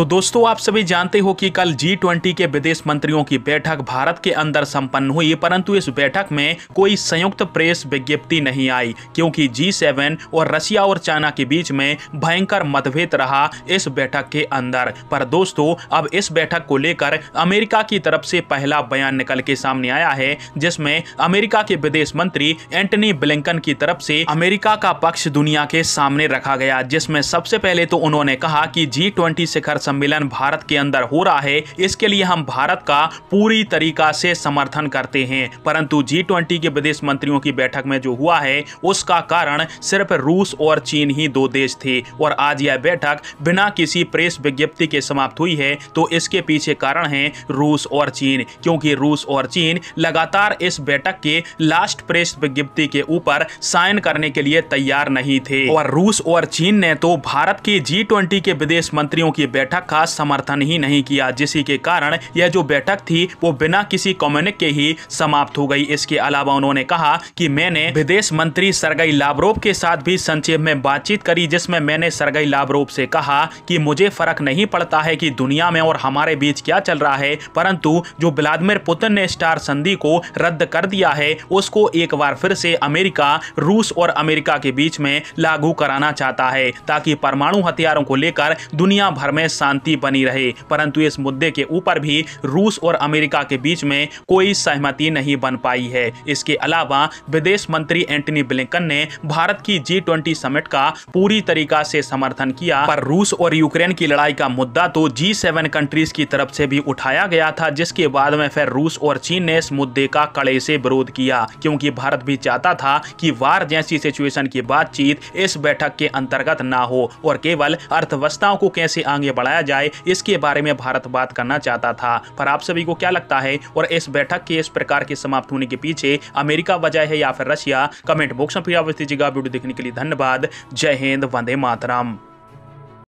तो दोस्तों आप सभी जानते हो कि कल जी ट्वेंटी के विदेश मंत्रियों की बैठक भारत के अंदर संपन्न हुई परंतु इस बैठक में कोई संयुक्त प्रेस विज्ञप्ति नहीं आई क्योंकि जी सेवन और रशिया और चाइना के बीच में भयंकर मतभेद रहा इस बैठक के अंदर पर दोस्तों अब इस बैठक को लेकर अमेरिका की तरफ से पहला बयान निकल के सामने आया है जिसमे अमेरिका के विदेश मंत्री एंटनी ब्लिंकन की तरफ से अमेरिका का पक्ष दुनिया के सामने रखा गया जिसमे सबसे पहले तो उन्होंने कहा की जी ट्वेंटी शिखर सम्मेलन भारत के अंदर हो रहा है इसके लिए हम भारत का पूरी तरीका से समर्थन करते हैं परंतु जी ट्वेंटी के विदेश मंत्रियों की बैठक में जो हुआ है उसका कारण सिर्फ रूस और चीन ही दो देश थे और आज यह बैठक बिना किसी प्रेस विज्ञप्ति के समाप्त हुई है तो इसके पीछे कारण है रूस और चीन क्योंकि रूस और चीन लगातार इस बैठक के लास्ट प्रेस विज्ञप्ति के ऊपर साइन करने के लिए तैयार नहीं थे और रूस और चीन ने तो भारत के जी ट्वेंटी के विदेश मंत्रियों की बैठक बैठक का समर्थन ही नहीं किया जिसी के कारण यह जो बैठक थी वो बिना किसी कम्युनिक के ही समाप्त हो गई इसके अलावा उन्होंने कहा कि मैंने विदेश मंत्री सरगई लाबरोप के साथ भी संक्षेप में बातचीत करी जिसमें मैंने सरगई लाबरोप से कहा कि मुझे फर्क नहीं पड़ता है कि दुनिया में और हमारे बीच क्या चल रहा है परंतु जो व्लादिमिर पुतिन ने स्टार संधि को रद्द कर दिया है उसको एक बार फिर से अमेरिका रूस और अमेरिका के बीच में लागू कराना चाहता है ताकि परमाणु हथियारों को लेकर दुनिया भर में शांति बनी रहे परंतु इस मुद्दे के ऊपर भी रूस और अमेरिका के बीच में कोई सहमति नहीं बन पाई है इसके अलावा विदेश मंत्री एंटनी ब्लिंकन ने भारत की जी ट्वेंटी समिट का पूरी तरीका से समर्थन किया पर रूस और यूक्रेन की लड़ाई का मुद्दा तो जी सेवन कंट्रीज की तरफ से भी उठाया गया था जिसके बाद में फिर रूस और चीन ने इस मुद्दे का कड़े से विरोध किया क्योंकि भारत भी चाहता था कि वार जैसी सिचुएशन की बातचीत इस बैठक के अंतर्गत ना हो और केवल अर्थव्यवस्थाओं को कैसे आगे बढ़ा बुलाया जाए इसके बारे में भारत बात करना चाहता था पर आप सभी को क्या लगता है और इस बैठक के इस प्रकार के समाप्त होने के पीछे अमेरिका वजह है या फिर रशिया कमेंट बॉक्स में फिर आप वीडियो देखने के लिए धन्यवाद जय हिंद वंदे मातराम